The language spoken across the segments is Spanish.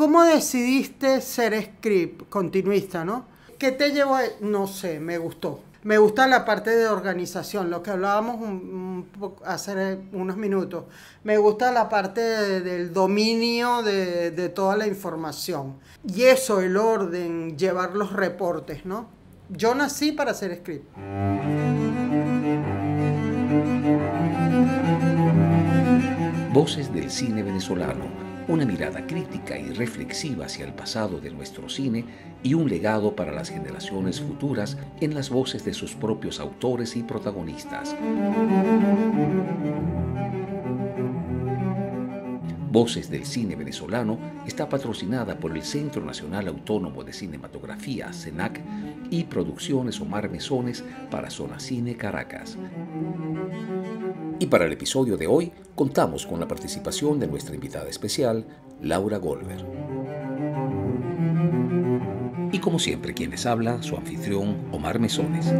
¿Cómo decidiste ser script continuista, no? ¿Qué te llevó a...? No sé, me gustó. Me gusta la parte de organización, lo que hablábamos hace unos minutos. Me gusta la parte del dominio de, toda la información. Y eso, el orden, llevar los reportes, ¿no? Yo nací para ser script. Voces del cine venezolano una mirada crítica y reflexiva hacia el pasado de nuestro cine y un legado para las generaciones futuras en las voces de sus propios autores y protagonistas. Voces del Cine Venezolano está patrocinada por el Centro Nacional Autónomo de Cinematografía, CENAC, y Producciones Omar Mesones para Zona Cine Caracas. Y para el episodio de hoy contamos con la participación de nuestra invitada especial, Laura Golver. Y como siempre, quienes les habla, su anfitrión, Omar Mesones.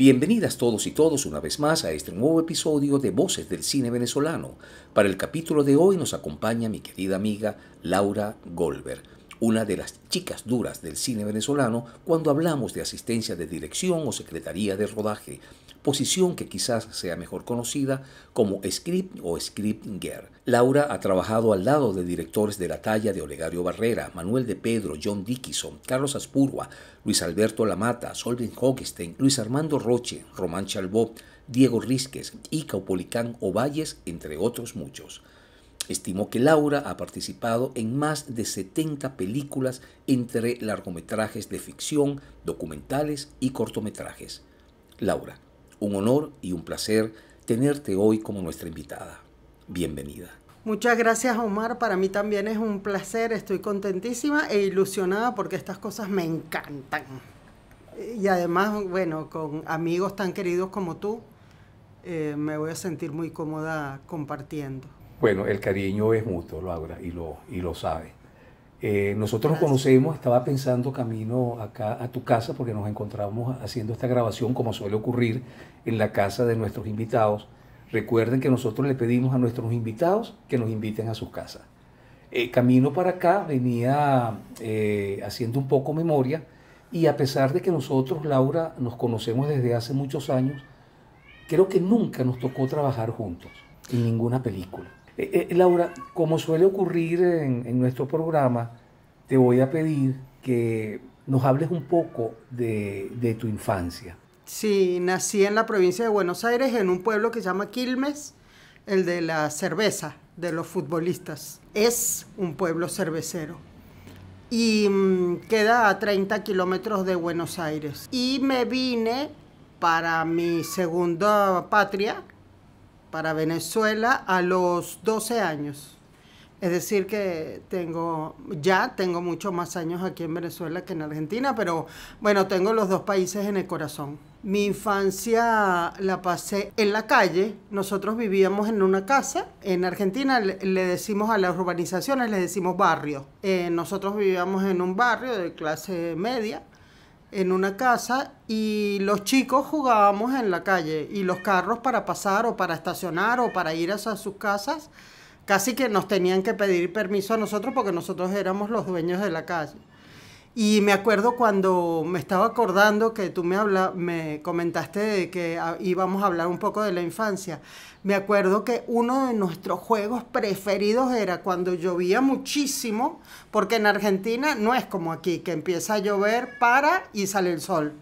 Bienvenidas todos y todos una vez más a este nuevo episodio de Voces del Cine Venezolano. Para el capítulo de hoy nos acompaña mi querida amiga Laura Goldberg, una de las chicas duras del cine venezolano cuando hablamos de asistencia de dirección o secretaría de rodaje, posición que quizás sea mejor conocida como script o girl. Laura ha trabajado al lado de directores de la talla de Olegario Barrera, Manuel de Pedro, John Dickinson, Carlos Aspurua, Luis Alberto Lamata, Solvin Hogenstein, Luis Armando Roche, Román Chalbó, Diego Rizquez y Caupolicán Ovalles, entre otros muchos. Estimó que Laura ha participado en más de 70 películas entre largometrajes de ficción, documentales y cortometrajes. Laura, un honor y un placer tenerte hoy como nuestra invitada. Bienvenida. Muchas gracias Omar, para mí también es un placer, estoy contentísima e ilusionada porque estas cosas me encantan. Y además, bueno, con amigos tan queridos como tú, eh, me voy a sentir muy cómoda compartiendo. Bueno, el cariño es mutuo, Laura, y lo, y lo sabe. Eh, nosotros nos conocemos, estaba pensando camino acá a tu casa porque nos encontramos haciendo esta grabación como suele ocurrir en la casa de nuestros invitados. Recuerden que nosotros le pedimos a nuestros invitados que nos inviten a sus casas. Eh, camino para acá venía eh, haciendo un poco memoria y a pesar de que nosotros, Laura, nos conocemos desde hace muchos años, creo que nunca nos tocó trabajar juntos en ninguna película. Eh, eh, Laura, como suele ocurrir en, nuestro programa, te voy a pedir que nos hables un poco de, de tu infancia. Sí, nací en la provincia de Buenos Aires, en un pueblo que se llama Quilmes, el de la cerveza, de los futbolistas. Es un pueblo cervecero y mm, queda a 30 kilómetros de Buenos Aires. Y me vine para mi segunda patria, para Venezuela a los 12 años. Es decir, que tengo, ya tengo muchos más años aquí en Venezuela que en Argentina, pero bueno, tengo los dos países en el corazón. Mi infancia la pasé en la calle. Nosotros vivíamos en una casa. En Argentina le decimos a las urbanizaciones, le decimos barrio. Eh, nosotros vivíamos en un barrio de clase media en una casa y los chicos jugábamos en la calle y los carros para pasar o para estacionar o para ir a sus casas casi que nos tenían que pedir permiso a nosotros porque nosotros éramos los dueños de la calle. Y me acuerdo cuando me estaba acordando que tú me, me comentaste de que ah, íbamos a hablar un poco de la infancia. Me acuerdo que uno de nuestros juegos preferidos era cuando llovía muchísimo, porque en Argentina no es como aquí, que empieza a llover, para y sale el sol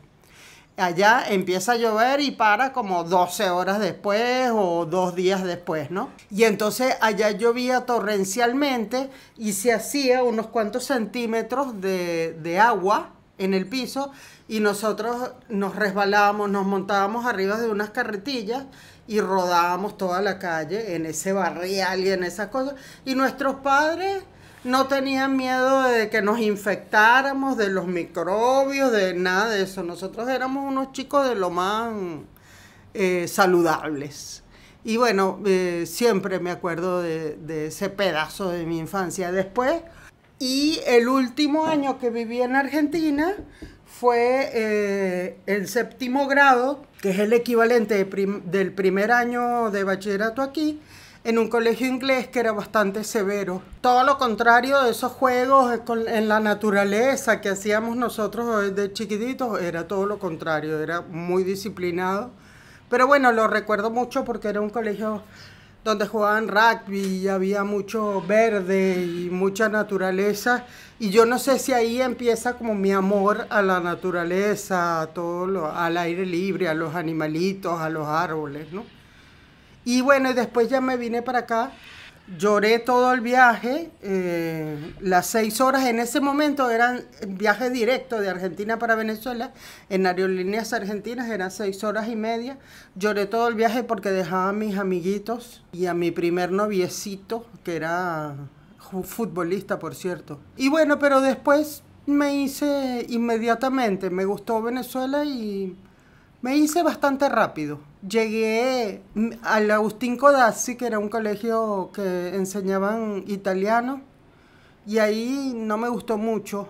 allá empieza a llover y para como 12 horas después o dos días después, ¿no? Y entonces allá llovía torrencialmente y se hacía unos cuantos centímetros de, de agua en el piso y nosotros nos resbalábamos, nos montábamos arriba de unas carretillas y rodábamos toda la calle en ese barrial y en esas cosas. Y nuestros padres no tenían miedo de que nos infectáramos, de los microbios, de nada de eso. Nosotros éramos unos chicos de lo más eh, saludables. Y bueno, eh, siempre me acuerdo de, ese pedazo de mi infancia. Después, y el último año que viví en Argentina fue eh, el séptimo grado, que es el equivalente del primer año de bachillerato aquí, en un colegio inglés que era bastante severo. Todo lo contrario de esos juegos en la naturaleza que hacíamos nosotros de chiquititos, era todo lo contrario, era muy disciplinado. Pero bueno, lo recuerdo mucho porque era un colegio donde jugaban rugby y había mucho verde y mucha naturaleza. Y yo no sé si ahí empieza como mi amor a la naturaleza, a todo lo, al aire libre, a los animalitos, a los árboles, ¿no? Y bueno, y después ya me vine para acá. Lloré todo el viaje, eh, las seis horas en ese momento eran viaje directo de Argentina para Venezuela, en aerolíneas argentinas eran seis horas y media. Lloré todo el viaje porque dejaba a mis amiguitos y a mi primer noviecito, que era un futbolista, por cierto. Y bueno, pero después me hice inmediatamente, me gustó Venezuela y me hice bastante rápido llegué mm, al Agustín Codazzi, que era un colegio que enseñaban italiano, y ahí no me gustó mucho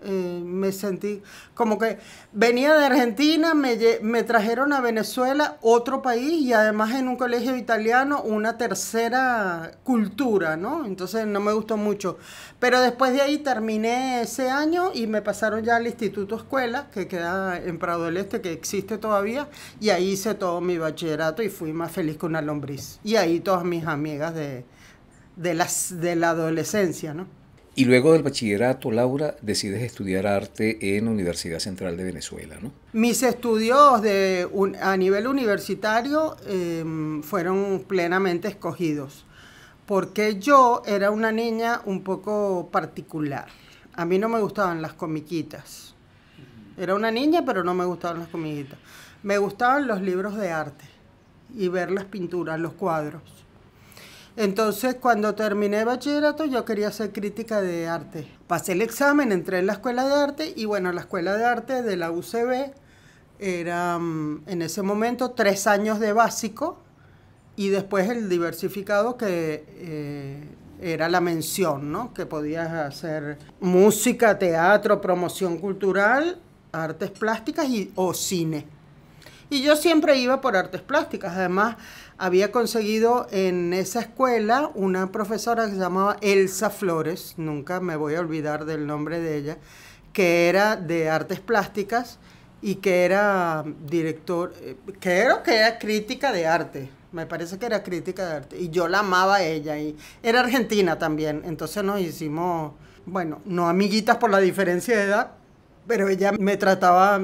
eh, me sentí como que venía de Argentina, me, me, trajeron a Venezuela, otro país, y además en un colegio italiano, una tercera cultura, ¿no? Entonces no me gustó mucho. Pero después de ahí terminé ese año y me pasaron ya al Instituto Escuela, que queda en Prado del Este, que existe todavía, y ahí hice todo mi bachillerato y fui más feliz con una lombriz. Y ahí todas mis amigas de, de, las, de la adolescencia, ¿no? Y luego del bachillerato, Laura, decides estudiar arte en Universidad Central de Venezuela, ¿no? Mis estudios de a nivel universitario em, fueron plenamente escogidos, porque yo era una niña un poco particular. A mí no me gustaban las comiquitas. Era una niña, pero no me gustaban las comiquitas. Me gustaban los libros de arte y ver las pinturas, los cuadros. Entonces, cuando terminé bachillerato, yo quería hacer crítica de arte. Pasé el examen, entré en la escuela de arte y bueno, la escuela de arte de la UCB era mm, en ese momento tres años de básico y después el diversificado que eh, era la mención, ¿no? Que podías hacer música, teatro, promoción cultural, artes plásticas y, o cine. Y yo siempre iba por artes plásticas, además había conseguido en esa escuela una profesora que se llamaba Elsa Flores, nunca me voy a olvidar del nombre de ella, que era de artes plásticas y que era director, creo eh, que era crítica de arte, me parece que era crítica de arte, y yo la amaba ella, y era argentina también, entonces nos hicimos, bueno, no amiguitas por la diferencia de edad, pero ella me trataba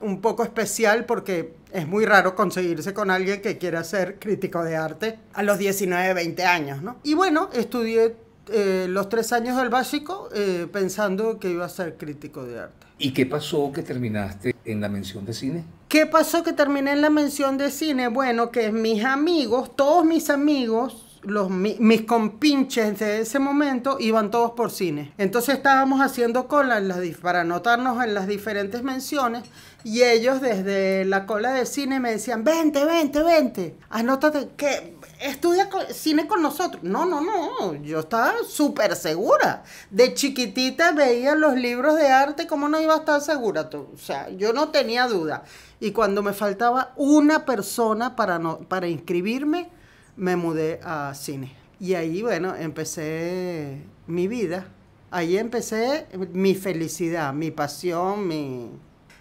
un poco especial porque es muy raro conseguirse con alguien que quiera ser crítico de arte a los 19, 20 años, ¿no? Y bueno, estudié eh, los tres años del básico eh, pensando que iba a ser crítico de arte. ¿Y qué pasó que terminaste en la mención de cine? ¿Qué pasó que terminé en la mención de cine? Bueno, que mis amigos, todos mis amigos, los, mis, compinches de ese momento iban todos por cine. Entonces estábamos haciendo cola las, para anotarnos en las diferentes menciones y ellos desde la cola de cine me decían, vente, vente, vente, anótate, que estudia cine con nosotros. No, no, no, yo estaba súper segura. De chiquitita veía los libros de arte, ¿cómo no iba a estar segura O sea, yo no tenía duda. Y cuando me faltaba una persona para, para inscribirme, me mudé a cine. Y ahí, bueno, empecé mi vida. Ahí empecé mi felicidad, mi pasión, mi...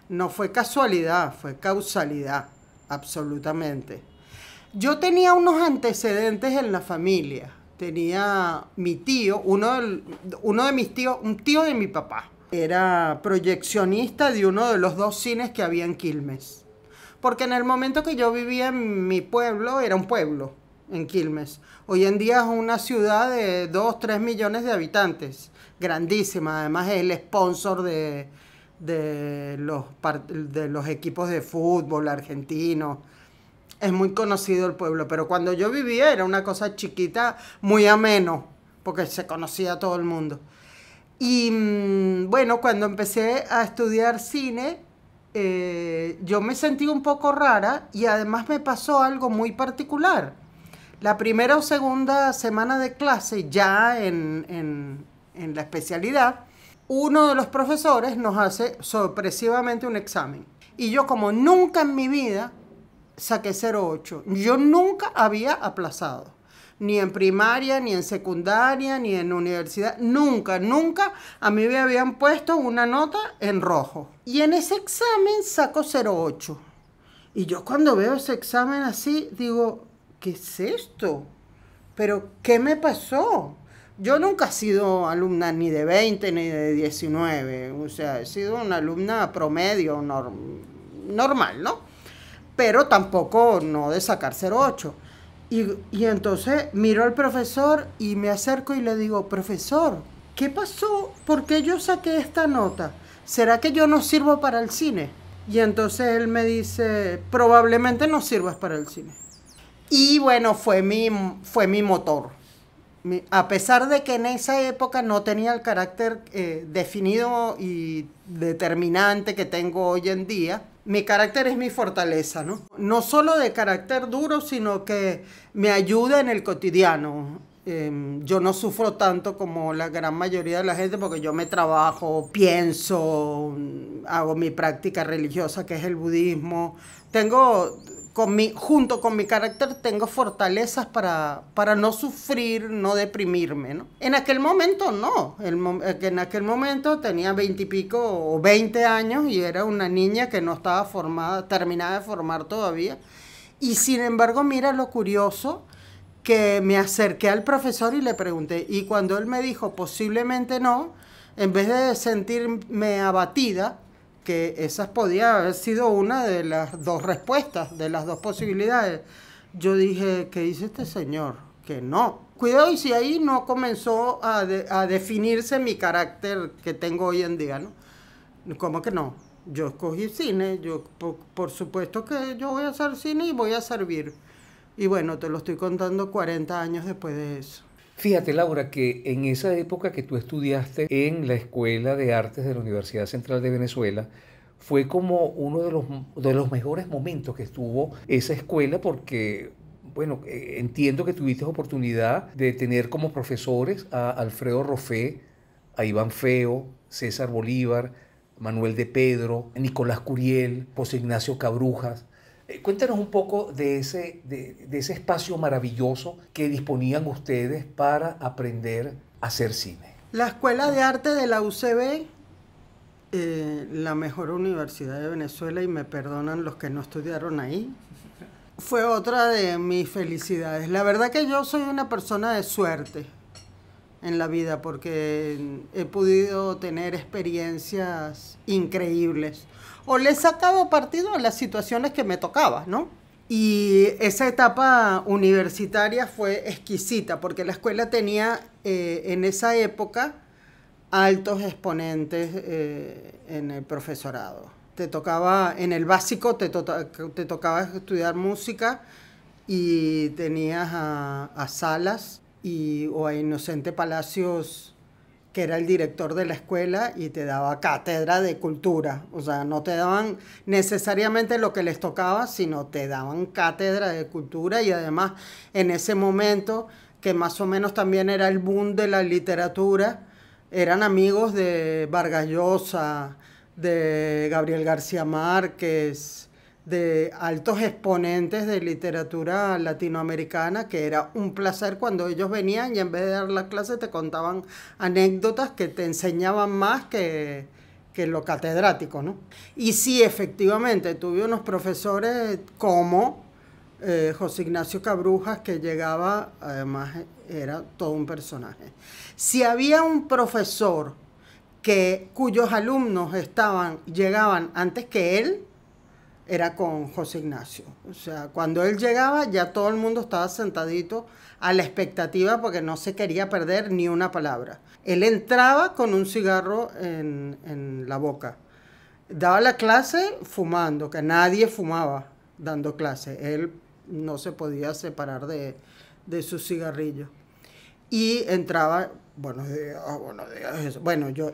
No fue casualidad, fue causalidad, absolutamente. Yo tenía unos antecedentes en la familia. Tenía mi tío, uno, uno de mis tíos, un tío de mi papá. Era proyeccionista de uno de los dos cines que había en Quilmes. Porque en el momento que yo vivía en mi pueblo, era un pueblo en Quilmes. Hoy en día es una ciudad de 2, 3 millones de habitantes. Grandísima. Además es el sponsor de, de los, de los equipos de fútbol argentinos. Es muy conocido el pueblo, pero cuando yo vivía era una cosa chiquita, muy ameno, porque se conocía a todo el mundo. Y mm, bueno, cuando empecé a estudiar cine, eh, yo me sentí un poco rara y además me pasó algo muy particular. La primera o segunda semana de clase, ya en la especialidad, uno de los profesores nos hace sorpresivamente un examen. Y yo como nunca en mi vida saqué 08, yo nunca había aplazado, ni en primaria, ni en secundaria, ni en universidad, nunca, nunca a mí me habían puesto una nota en rojo. Y en ese examen saco 08. Y yo cuando veo ese examen así, digo, ¿qué es esto? ¿Pero qué me pasó? yo nunca he sido alumna ni de 20 ni de 19, o sea, he sido una alumna promedio normal, ¿no? Pero tampoco no de sacar 08. Y, y entonces miro al profesor y me acerco y le digo, profesor, ¿qué pasó? ¿Por qué yo saqué esta nota? ¿Será que yo no sirvo para el cine? Y entonces él me dice, probablemente no sirvas para el cine. Y bueno, fue mi, fue mi motor a pesar de que en esa época no tenía el carácter eh, definido y determinante que tengo hoy en día, mi carácter es mi fortaleza, ¿no? No solo de carácter duro, sino que me ayuda en el cotidiano. Em, yo no sufro tanto como la gran mayoría de la gente porque yo me trabajo, pienso, hago mi práctica religiosa que es el budismo. Tengo junto con mi carácter tengo fortalezas para, para no sufrir, no deprimirme, ¿no? En aquel momento no, eh, en aquel momento tenía veintipico o veinte años y era una niña que no estaba formada, terminada de formar todavía. Y sin embargo, mira lo curioso, que me acerqué al profesor y le pregunté, y cuando él me dijo posiblemente no, en vez de sentirme abatida, que esas podía haber sido una de las dos respuestas, de las dos posibilidades. Yo dije, ¿qué dice este señor? Que no. Cuidado y si ahí no comenzó a, definirse mi carácter que tengo hoy en día, ¿no? ¿Cómo que no? Yo escogí cine, yo por supuesto que yo voy a hacer cine y voy a servir. Y bueno, te lo estoy contando 40 años después de eso. Fíjate, Laura, que en esa época que tú estudiaste en la Escuela de Artes de la Universidad Central de Venezuela, fue como uno de los, de los mejores momentos que estuvo esa escuela porque bueno, eh, entiendo que tuviste oportunidad de tener como profesores a Alfredo Rofé, a Iván Feo, César Bolívar, Manuel de Pedro, Nicolás Curiel, José Ignacio Cabrujas. Eh, cuéntanos un poco de ese, de, ese espacio maravilloso que disponían ustedes para aprender a hacer cine. La Escuela de Arte de la UCB eh, la mejor universidad de Venezuela y me perdonan los que no estudiaron ahí. Fue otra de mis felicidades. La verdad que yo soy una persona de suerte en la vida porque he podido tener experiencias increíbles o le sacado partido a las situaciones que me tocaba, ¿no? Y esa etapa universitaria fue exquisita, porque la escuela tenía eh, en esa época altos exponentes eh, en el profesorado. Te tocaba, en el básico te, tota, te tocaba estudiar música y tenías a, a Salas y, o a Inocente Palacios que era el director de la escuela y te daba cátedra de cultura. O sea, no te daban necesariamente lo que les tocaba, sino te daban cátedra de cultura y además en ese momento, que más o menos también era el boom de la literatura, eran amigos de Vargas Llosa, de Gabriel García Márquez, de altos exponentes de literatura latinoamericana, que era un placer cuando ellos venían y en vez de dar las clases te contaban anécdotas que te enseñaban más que, lo catedrático, ¿no? Y sí, efectivamente, tuve unos profesores como eh, José Ignacio Cabrujas, que llegaba, además era todo un personaje. Si había un profesor que, cuyos alumnos estaban, llegaban antes que él, era con José Ignacio. O sea, cuando él llegaba ya todo el mundo estaba sentadito a la expectativa porque no se quería perder ni una palabra. Él entraba con un cigarro en, la boca. Daba la clase fumando, que nadie fumaba dando clase. Él no se podía separar de, de su cigarrillo. Y entraba buenos días, ah, buenos días. Bueno, yo,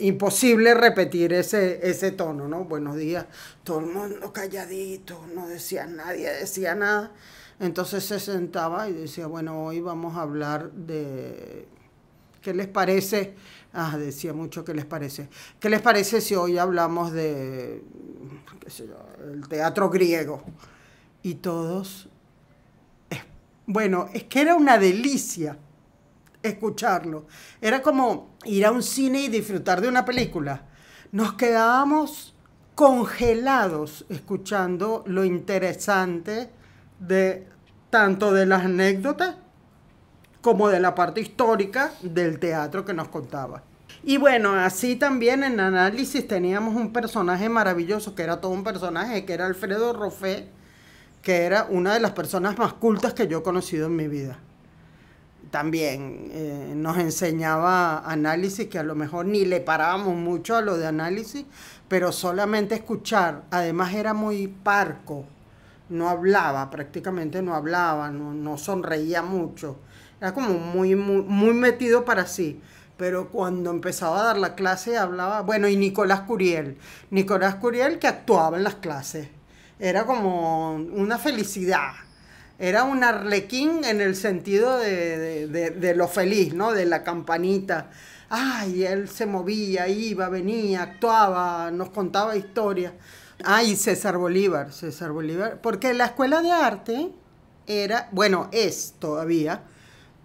imposible repetir ese, ese tono, ¿no? Buenos días. Todo el mundo calladito, no decía nadie, decía nada. Entonces se sentaba y decía, bueno, hoy vamos a hablar de, ¿qué les parece? Ah, decía mucho, ¿qué les parece? ¿Qué les parece si hoy hablamos de, qué sé yo, el teatro griego? Y todos, bueno, es que era una delicia escucharlo. Era como ir a un cine y disfrutar de una película. Nos quedábamos congelados escuchando lo interesante de tanto de las anécdotas como de la parte histórica del teatro que nos contaba. Y bueno, así también en análisis teníamos un personaje maravilloso, que era todo un personaje, que era Alfredo Roffé, que era una de las personas más cultas que yo he conocido en mi vida también eh, nos enseñaba análisis que a lo mejor ni le parábamos mucho a lo de análisis, pero solamente escuchar, además era muy parco, no hablaba, prácticamente no hablaba, no, sonreía mucho, era como muy, muy, muy metido para sí pero cuando empezaba a dar la clase hablaba, bueno, y Nicolás Curiel, Nicolás Curiel que actuaba en las clases, era como una felicidad, era un arlequín en el sentido de, de, lo feliz, ¿no? De la campanita. Ay, él se movía, iba, venía, actuaba, nos contaba historias. Ay, César Bolívar, César Bolívar. Porque la escuela de arte era, bueno, es todavía,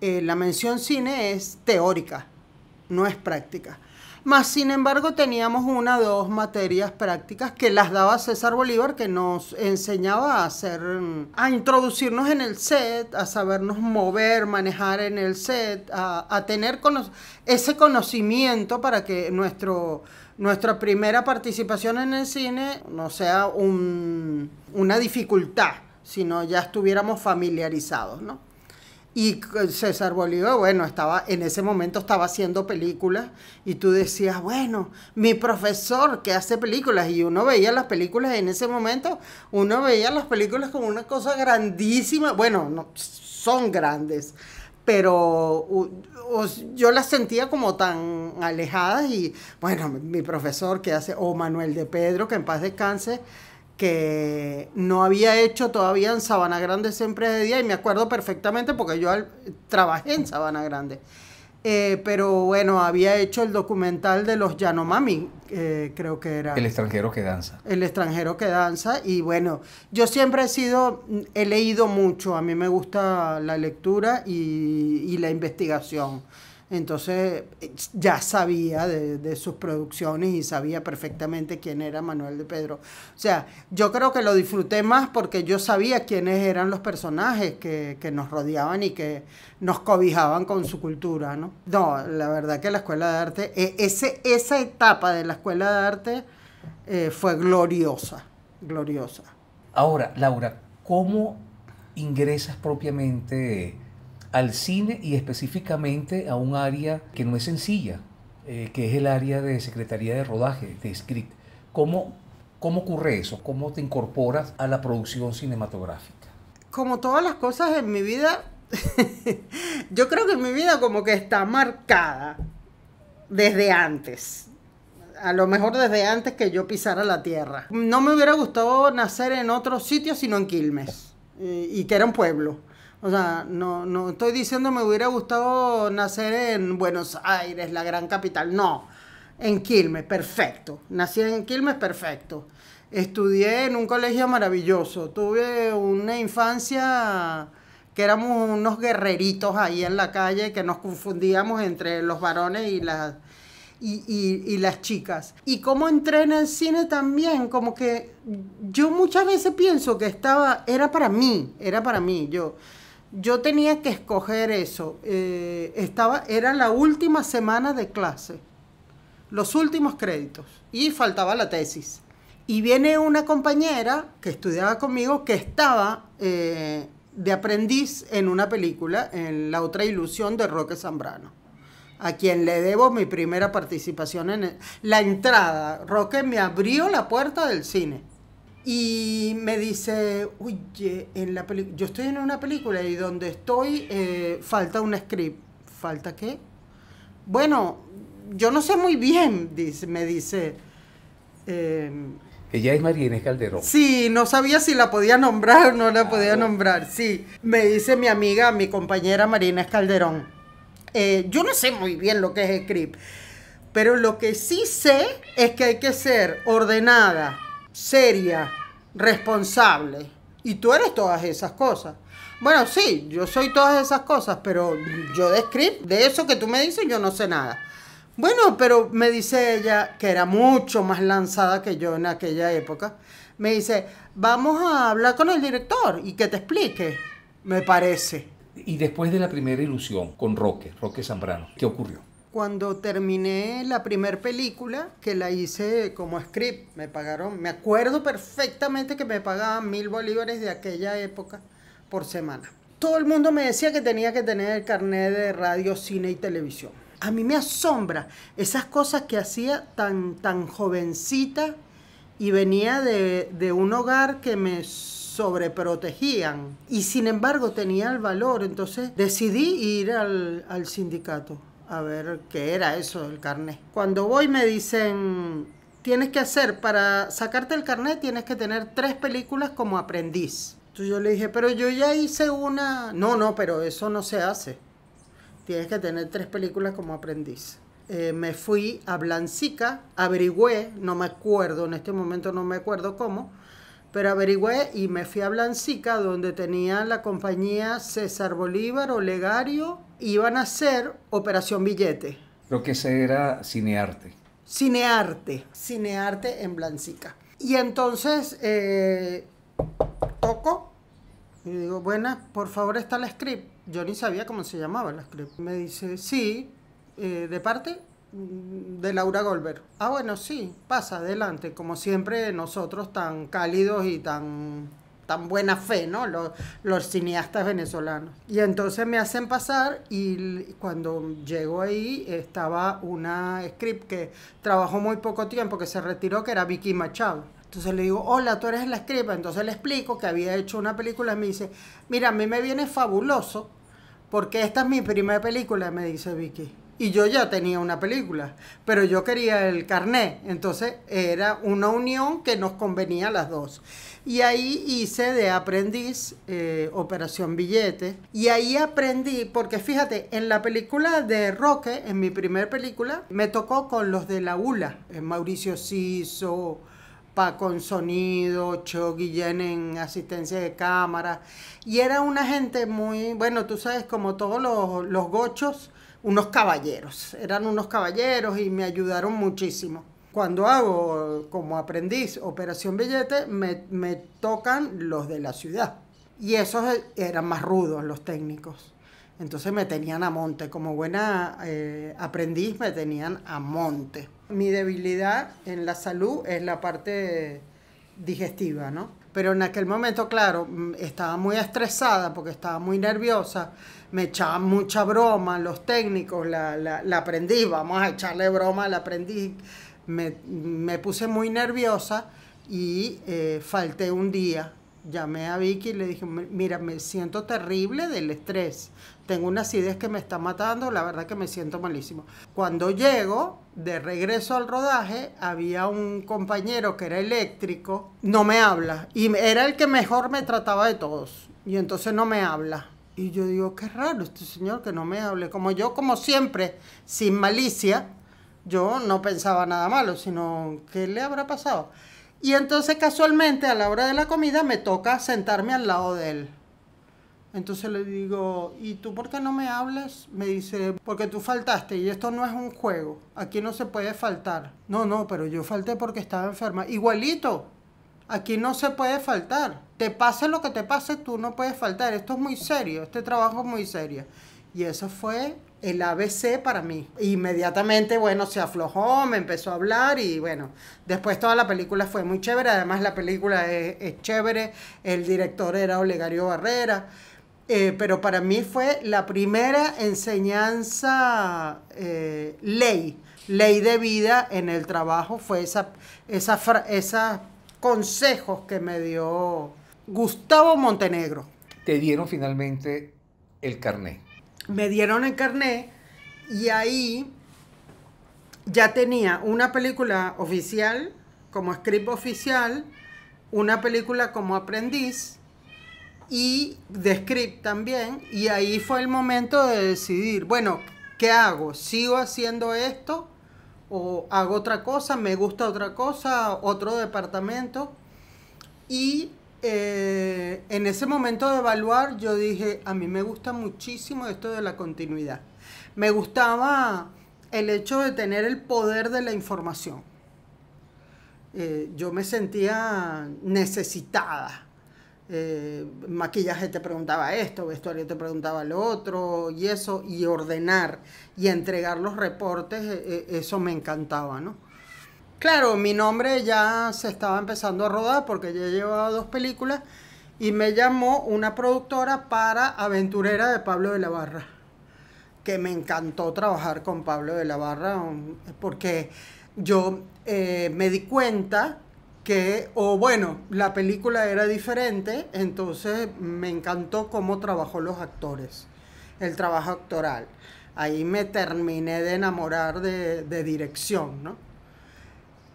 eh, la mención cine es teórica, no es práctica. Más sin embargo, teníamos una o dos materias prácticas que las daba César Bolívar, que nos enseñaba a hacer, a introducirnos en el set, a sabernos mover, manejar en el set, a, tener ese conocimiento para que nuestro, nuestra primera participación en el cine no sea una dificultad, sino ya estuviéramos familiarizados, ¿no? Y César Bolívar, bueno, estaba en ese momento estaba haciendo películas y tú decías, bueno, mi profesor que hace películas y uno veía las películas en ese momento, uno veía las películas como una cosa grandísima, bueno, no son grandes, pero yo las sentía como tan alejadas y bueno, mi profesor que hace, o Manuel de Pedro, que en paz descanse, que no había hecho todavía en Sabana Grande siempre de día y me acuerdo perfectamente porque yo trabajé en Sabana Grande. Eh, pero bueno, había hecho el documental de los Yanomami, eh, creo que era. El extranjero que danza. El extranjero que danza. Y bueno, yo siempre he sido, he leído mucho, a mí me gusta la lectura y la investigación. Entonces ya sabía de, sus producciones y sabía perfectamente quién era Manuel de Pedro. O sea, yo creo que lo disfruté más porque yo sabía quiénes eran los personajes que, nos rodeaban y que nos cobijaban con su cultura, ¿no? No, la verdad que la escuela de arte, e, esa etapa de la escuela de arte eh, fue gloriosa, gloriosa. Ahora, Laura, ¿cómo ingresas propiamente? al cine y específicamente a un área que no es sencilla, eh, que es el área de Secretaría de Rodaje, de script. ¿Cómo, ¿Cómo ocurre eso? ¿Cómo te incorporas a la producción cinematográfica? Como todas las cosas en mi vida, yo creo que mi vida como que está marcada desde antes. A lo mejor desde antes que yo pisara la tierra. No me hubiera gustado nacer en otro sitio, sino en Quilmes, eh, y que era un pueblo. O sea, no, no estoy diciendo me hubiera gustado nacer en Buenos Aires, la gran capital. No, en Quilmes, perfecto. Nací en Quilmes, perfecto. Estudié en un colegio maravilloso. Tuve una infancia que éramos unos guerreritos ahí en la calle que nos confundíamos entre los varones y las, y, y, las chicas. Y como entré en el cine también, como que yo muchas veces pienso que estaba, era para mí, era para mí, yo yo tenía que escoger eso. Eh, estaba, era la última semana de clase, los últimos créditos y faltaba la tesis. Y viene una compañera que estudiaba conmigo que estaba eh, de aprendiz en una película, en La otra ilusión de Roque Zambrano, a quien le debo mi primera participación en la entrada. Roque me abrió la puerta del cine y me dice, oye, en la yo estoy en una película y donde estoy eh, falta un script. ¿Falta qué? Bueno, yo no sé muy bien, me dice. Ella em, es Marínez Calderón. Sí, no sabía si la podía nombrar o no la podía nombrar. Sí, me dice mi amiga, mi compañera Marina Escalderón. Calderón. Eh, yo no sé muy bien lo que es script, pero lo que sí sé es que hay que ser ordenada seria, responsable. Y tú eres todas esas cosas. Bueno, sí, yo soy todas esas cosas, pero yo de de eso que tú me dices, yo no sé nada. Bueno, pero me dice ella, que era mucho más lanzada que yo en aquella época, me dice, vamos a hablar con el director y que te explique, me parece. Y después de la primera ilusión con Roque, Roque Zambrano, ¿qué ocurrió? cuando terminé la primer película, que la hice como script, me pagaron, me acuerdo perfectamente que me pagaban mil bolívares de aquella época por semana. Todo el mundo me decía que tenía que tener el carnet de radio, cine y televisión. A mí me asombra esas cosas que hacía tan, tan jovencita y venía de, un hogar que me sobreprotegían y sin embargo tenía el valor, entonces decidí ir al sindicato a ver qué era eso del carnet. Cuando voy me dicen, tienes que hacer, para sacarte el carnet tienes que tener tres películas como aprendiz. Entonces yo le dije, pero yo ya hice una... No, no, pero eso no se hace. Tienes que tener tres películas como aprendiz. Eh, me fui a Blancica, averigüé, no me acuerdo, en este momento no me acuerdo cómo, pero averigüé y me fui a Blancica, donde tenía la compañía César Bolívar, Olegario iban a hacer Operación Billete. Lo que se era cinearte. Cinearte, cinearte en Blancica. Y entonces eh, toco y digo, buena, por favor está la script. Yo ni sabía cómo se llamaba la script. Me dice, sí, eh, de parte de Laura Goldberg. Ah, bueno, sí, pasa, adelante. Como siempre, nosotros tan cálidos y tan tan buena fe, ¿no? Los, los, cineastas venezolanos. Y entonces me hacen pasar y cuando llego ahí estaba una script que trabajó muy poco tiempo, que se retiró, que era Vicky Machado. Entonces le digo, hola, tú eres la script. Entonces le explico que había hecho una película y me dice, mira, a mí me viene fabuloso porque esta es mi primera película, me dice Vicky y yo ya tenía una película, pero yo quería el carné, entonces era una unión que nos convenía a las dos. Y ahí hice de aprendiz eh, Operación Billete. Y ahí aprendí, porque fíjate, en la película de Roque, en mi primer película, me tocó con los de la ULA, eh, Mauricio Siso, Paco en sonido, Cho Guillén en asistencia de cámara. Y era una gente muy, bueno, tú sabes, como todos los gochos, unos caballeros. Eran unos caballeros y me ayudaron muchísimo cuando hago como aprendiz Operación Billete, me, me tocan los de la ciudad. Y esos e, eran más rudos los técnicos. Entonces me tenían a monte, como buena eh, aprendiz me tenían a monte. Mi debilidad en la salud es la parte digestiva, ¿no? Pero en aquel momento, claro, estaba muy estresada porque estaba muy nerviosa, me echaban mucha broma los técnicos, la, la, la aprendiz, vamos a echarle broma la aprendiz me, puse muy nerviosa y eh, falté un día. Llamé a Vicky y le dije, mira, me siento terrible del estrés. Tengo una acidez que me está matando, la verdad que me siento malísimo. Cuando llego, de regreso al rodaje, había un compañero que era eléctrico, no me habla. Y era el que mejor me trataba de todos. Y entonces no me habla. Y yo digo, qué raro este señor que no me hable. Como yo, como siempre, sin malicia, yo no pensaba nada malo, sino ¿qué le habrá pasado? Y entonces casualmente a la hora de la comida me toca sentarme al lado de él. Entonces le digo, ¿y tú por qué no me hablas? Me dice, porque tú faltaste y esto no es un juego, aquí no se puede faltar. No, no, pero yo falté porque estaba enferma. Igualito, aquí no se puede faltar. Te pase lo que te pase, tú no puedes faltar. Esto es muy serio, este trabajo es muy serio. Y eso fue el ABC para mí. Inmediatamente, bueno, se aflojó, me empezó a hablar y bueno, después toda la película fue muy chévere, además la película es, chévere, el director era Olegario Barrera, eh, pero para mí fue la primera enseñanza eh, ley, ley de vida en el trabajo, fue esa, esa, esos consejos que me dio Gustavo Montenegro. Te dieron finalmente el carnet me dieron el carné y ahí ya tenía una película oficial, como script oficial, una película como aprendiz y de script también. Y ahí fue el momento de decidir, bueno, ¿qué hago? ¿Sigo haciendo esto? ¿O hago otra cosa? ¿Me gusta otra cosa? ¿Otro departamento? Y eh, en ese momento de evaluar yo dije, a mí me gusta muchísimo esto de la continuidad. Me gustaba el hecho de tener el poder de la información. Eh, yo me sentía necesitada. Eh, maquillaje te preguntaba esto, vestuario te preguntaba lo otro y eso, y ordenar y entregar los reportes, eh, eso me encantaba, ¿no? Claro, mi nombre ya se estaba empezando a rodar porque ya llevaba dos películas y me llamó una productora para Aventurera de Pablo de la Barra, que me encantó trabajar con Pablo de la Barra porque yo eh, me di cuenta que, o bueno, la película era diferente, entonces me encantó cómo trabajó los actores, el trabajo actoral. Ahí me terminé de enamorar de, de dirección, ¿no?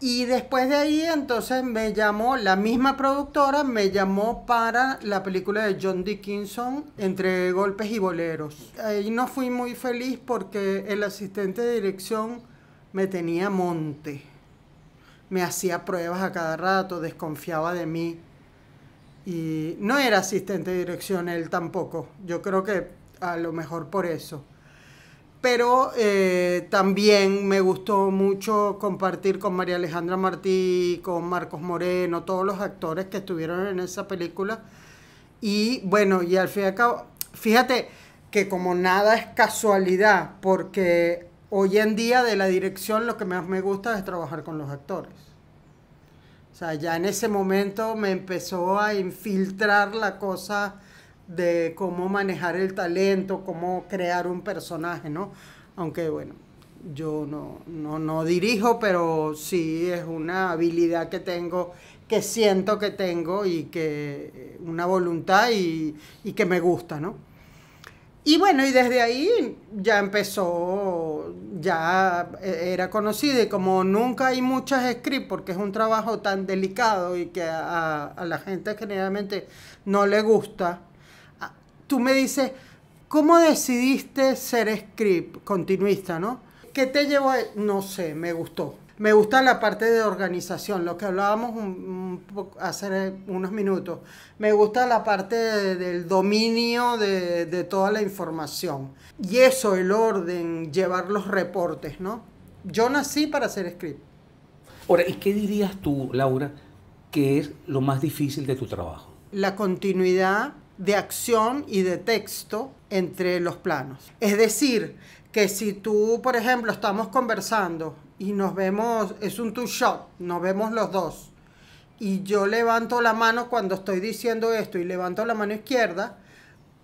Y después de ahí, entonces me llamó, la misma productora me llamó para la película de John Dickinson, Entre Golpes y Boleros. Ahí no fui muy feliz porque el asistente de dirección me tenía monte. Me hacía pruebas a cada rato, desconfiaba de mí. Y no era asistente de dirección él tampoco. Yo creo que a lo mejor por eso pero eh, también me gustó mucho compartir con María Alejandra Martí, con Marcos Moreno, todos los actores que estuvieron en esa película. Y bueno, y al fin y al cabo, fíjate que como nada es casualidad, porque hoy en día de la dirección lo que más me gusta es trabajar con los actores. O sea, ya en ese momento me empezó a infiltrar la cosa de cómo manejar el talento, cómo crear un personaje, ¿no? Aunque bueno, yo no, dirijo, pero sí es una habilidad que tengo, que siento que tengo y que eh, una voluntad y, que me gusta, ¿no? Y bueno, y desde ahí ya empezó, ya eh, era conocida y como nunca hay muchas scripts, porque es un trabajo tan delicado y que a la gente generalmente no le gusta, tú me dices, ¿cómo decidiste ser script continuista, no? ¿Qué te llevó a...? No sé, me gustó. Me gusta la parte de organización, lo que hablábamos hace unos minutos. Me gusta la parte del dominio de, toda la información. Y eso, el orden, llevar los reportes, ¿no? Yo nací para ser script. Ahora, ¿y qué dirías tú, Laura, que es lo más difícil de tu trabajo? La continuidad de acción y de texto entre los planos. Es decir, que si tú, por ejemplo, estamos conversando y nos vemos, es un two shot, nos vemos los dos, y yo levanto la mano cuando estoy diciendo esto y levanto la mano izquierda,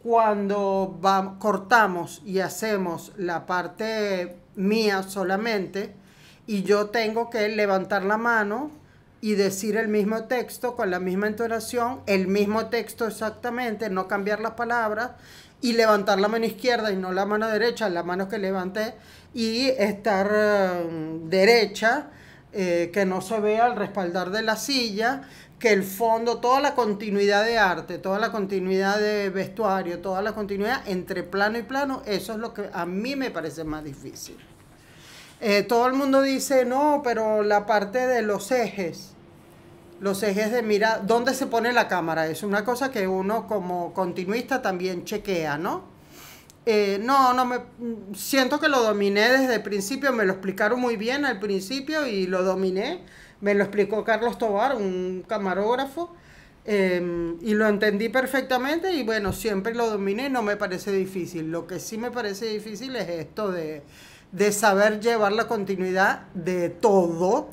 cuando cortamos y hacemos la parte mía solamente, y yo tengo que levantar la mano y decir el mismo texto con la misma entonación, el mismo texto exactamente, no cambiar las palabras y levantar la mano izquierda y no la mano derecha, la mano que levanté y estar um, derecha, eh, que no se vea el respaldar de la silla, que el fondo, toda la continuidad de arte, toda la continuidad de vestuario, toda la continuidad entre plano y plano, eso es lo que a mí me parece más difícil. Eh, todo el mundo dice, no, pero la parte de los ejes, los ejes de mira, ¿dónde se pone la cámara? Es una cosa que uno como continuista también chequea, ¿no? Eh, no, no me siento que lo dominé desde el principio, me lo explicaron muy bien al principio y lo dominé. Me lo explicó Carlos Tobar, un camarógrafo, em, y lo entendí perfectamente y bueno, siempre lo dominé, no me parece difícil. Lo que sí me parece difícil es esto de de saber llevar la continuidad de todo,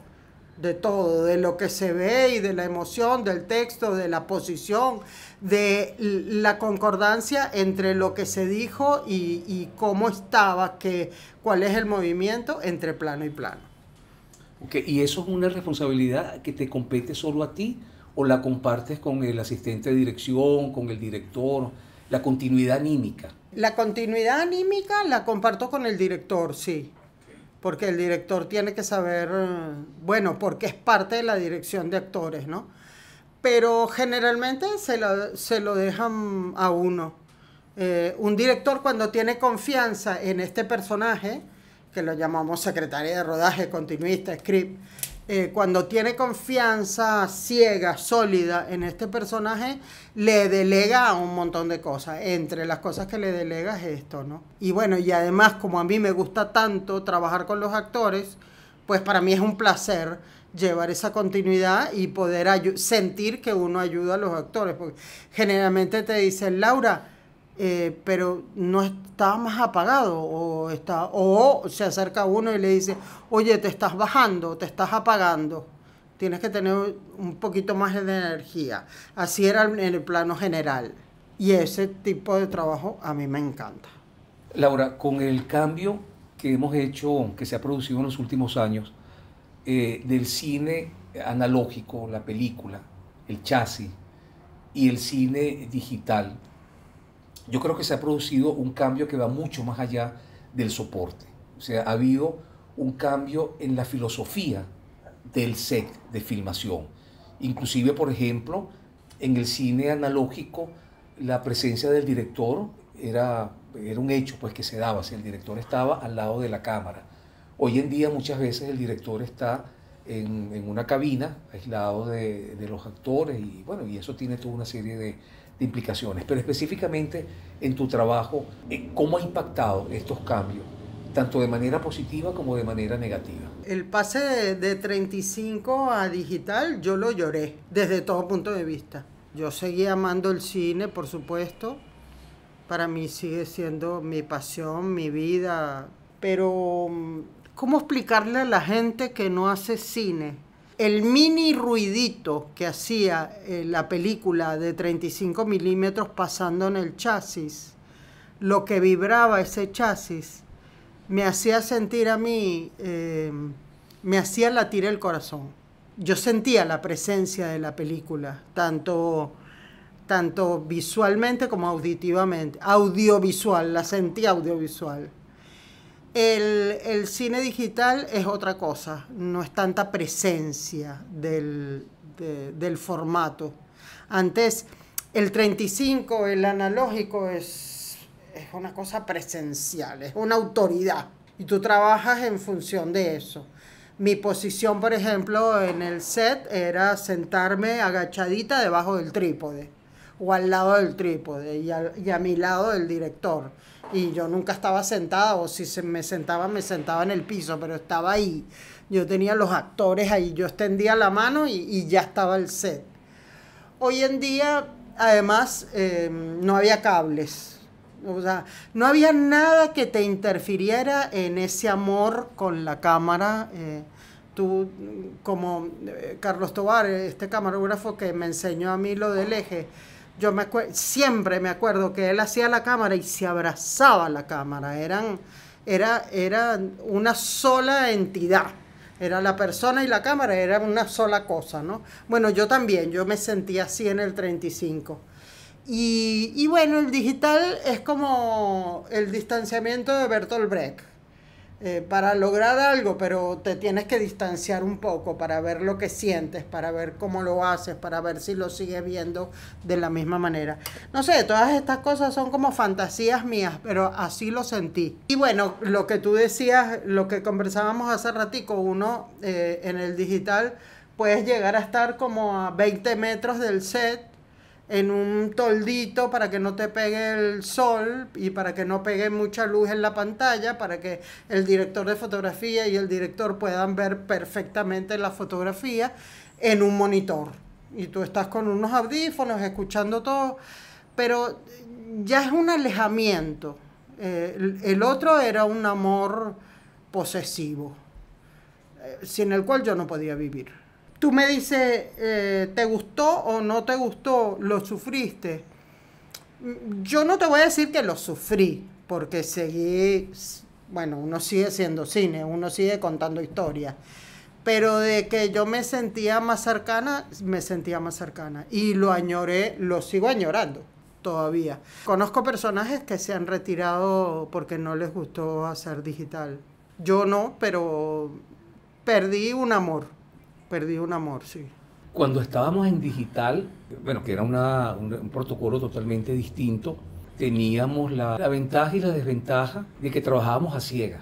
de todo, de lo que se ve y de la emoción, del texto, de la posición, de la concordancia entre lo que se dijo y, cómo estaba, que, cuál es el movimiento entre plano y plano. Okay. Y eso es una responsabilidad que te compete solo a ti o la compartes con el asistente de dirección, con el director, la continuidad anímica. La continuidad anímica la comparto con el director, sí. Porque el director tiene que saber, bueno, porque es parte de la dirección de actores, ¿no? Pero generalmente se lo, dejan a uno. Eh, un director cuando tiene confianza en este personaje, que lo llamamos secretaria de rodaje, continuista, script, eh, cuando tiene confianza ciega, sólida en este personaje, le delega un montón de cosas. Entre las cosas que le delega es esto, ¿no? Y bueno, y además, como a mí me gusta tanto trabajar con los actores, pues para mí es un placer llevar esa continuidad y poder sentir que uno ayuda a los actores. Porque generalmente te dicen, Laura, eh, pero no estaba más apagado o, está, o se acerca uno y le dice, oye, te estás bajando, te estás apagando, tienes que tener un poquito más de energía. Así era en el plano general. Y ese tipo de trabajo a mí me encanta. Laura, con el cambio que hemos hecho, que se ha producido en los últimos años, eh, del cine analógico, la película, el chasis, y el cine digital, yo creo que se ha producido un cambio que va mucho más allá del soporte. O sea, ha habido un cambio en la filosofía del set de filmación. Inclusive, por ejemplo, en el cine analógico, la presencia del director era, era un hecho pues, que se daba, si el director estaba al lado de la cámara. Hoy en día muchas veces el director está en, una cabina, aislado de, de los actores, y bueno, y eso tiene toda una serie de, implicaciones, pero específicamente en tu trabajo, eh, ¿cómo ha impactado estos cambios, tanto de manera positiva como de manera negativa? El pase de, de 35 a digital, yo lo lloré desde todo punto de vista. Yo seguí amando el cine, por supuesto. Para mí sigue siendo mi pasión, mi vida. Pero, mm, ¿cómo explicarle a la gente que no hace cine? el mini ruidito que hacía eh, la película de 35 milímetros pasando en el chasis, lo que vibraba ese chasis, me hacía sentir a mí, eh, me hacía latir el corazón. Yo sentía la presencia de la película, tanto, tanto visualmente como auditivamente, audiovisual, la sentía audiovisual. El, cine digital es otra cosa, no es tanta presencia del, del formato. Antes, el 35, el analógico, es, es una cosa presencial, es una autoridad. Y tú trabajas en función de eso. Mi posición, por ejemplo, en el set era sentarme agachadita debajo del trípode o al lado del trípode y a, mi lado del director. Y yo nunca estaba sentada, o si se me sentaba, me sentaba en el piso, pero estaba ahí. Yo tenía los actores ahí, yo extendía la mano y, ya estaba el set. Hoy en día, además, em, no había cables. O sea, no había nada que te interfiriera en ese amor con la cámara. Eh, tú, como eh, Carlos Tobar, este camarógrafo que me enseñó a mí lo del eje, yo me siempre me acuerdo que él hacía la cámara y se abrazaba la cámara. Eran, era, era una sola entidad. Era la persona y la cámara, era una sola cosa, ¿no? Bueno, yo también, yo me sentía así en el 35. Y, y bueno, el digital es como el distanciamiento de Bertolt Brecht eh, para lograr algo, pero te tienes que distanciar un poco para ver lo que sientes, para ver cómo lo haces, para ver si lo sigues viendo de la misma manera. No sé, todas estas cosas son como fantasías mías, pero así lo sentí. Y bueno, lo que tú decías, lo que conversábamos hace ratico, uno eh, en el digital puedes llegar a estar como a 20 metros del set en un toldito para que no te pegue el sol y para que no pegue mucha luz en la pantalla, para que el director de fotografía y el director puedan ver perfectamente la fotografía en un monitor. Y tú estás con unos audífonos escuchando todo, pero ya es un alejamiento. Eh, el otro era un amor posesivo, eh, sin el cual yo no podía vivir tú me dices, eh, ¿te gustó o no te gustó? ¿Lo sufriste? Mm, yo no te voy a decir que lo sufrí, porque seguí, bueno, uno sigue siendo cine, uno sigue contando historias, pero de que yo me sentía más cercana, me sentía más cercana y lo añoré, lo sigo añorando todavía. Conozco personajes que se han retirado porque no les gustó hacer digital. Yo no, pero perdí un amor perdí un amor, sí. Cuando estábamos en digital, bueno, que era un, protocolo totalmente distinto, teníamos la, ventaja y la desventaja de que trabajábamos a ciegas.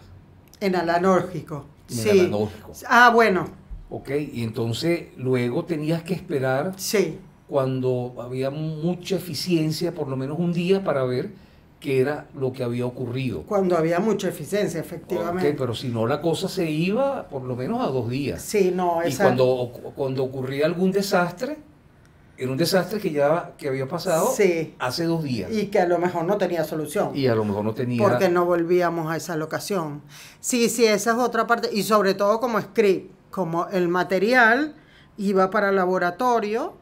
En analógico. En sí. Ah, bueno. Ok, y entonces luego tenías que esperar. Sí. Cuando había mucha eficiencia, por lo menos un día, para ver que era lo que había ocurrido. Cuando había mucha eficiencia, efectivamente. pero si no, la cosa se iba por lo menos a dos días. Sí, no, Y cuando, cuando ocurría algún desastre, era un desastre que ya que había pasado hace dos días. Y que a lo mejor no tenía solución. Y a lo mejor no tenía. Porque no volvíamos a esa locación. Sí, sí, esa es otra parte. Y sobre todo como script, como el material iba para laboratorio